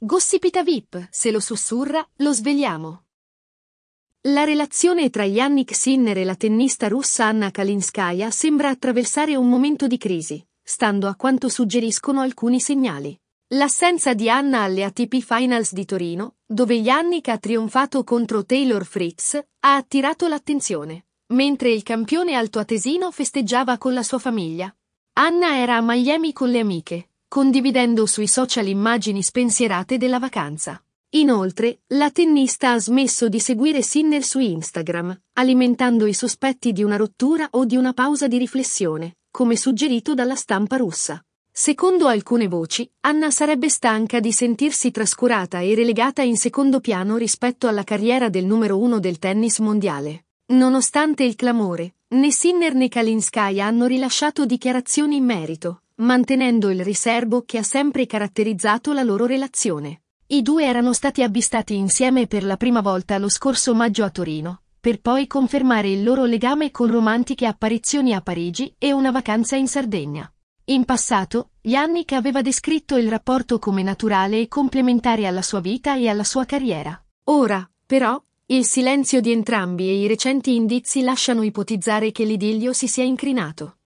Gossipita VIP, se lo sussurra, lo svegliamo. La relazione tra Yannick Sinner e la tennista russa Anna Kalinskaya sembra attraversare un momento di crisi, stando a quanto suggeriscono alcuni segnali. L'assenza di Anna alle ATP Finals di Torino, dove Yannick ha trionfato contro Taylor Fritz, ha attirato l'attenzione, mentre il campione altoatesino festeggiava con la sua famiglia. Anna era a Miami con le amiche, condividendo sui social immagini spensierate della vacanza. Inoltre, la tennista ha smesso di seguire Sinner su Instagram, alimentando i sospetti di una rottura o di una pausa di riflessione, come suggerito dalla stampa russa. Secondo alcune voci, Anna sarebbe stanca di sentirsi trascurata e relegata in secondo piano rispetto alla carriera del numero uno del tennis mondiale. Nonostante il clamore, né Sinner né Kalinskaya hanno rilasciato dichiarazioni in merito, mantenendo il riservo che ha sempre caratterizzato la loro relazione. I due erano stati avvistati insieme per la prima volta lo scorso maggio a Torino, per poi confermare il loro legame con romantiche apparizioni a Parigi e una vacanza in Sardegna. In passato, Yannick aveva descritto il rapporto come naturale e complementare alla sua vita e alla sua carriera. Ora, però, il silenzio di entrambi e i recenti indizi lasciano ipotizzare che l'idiglio si sia incrinato.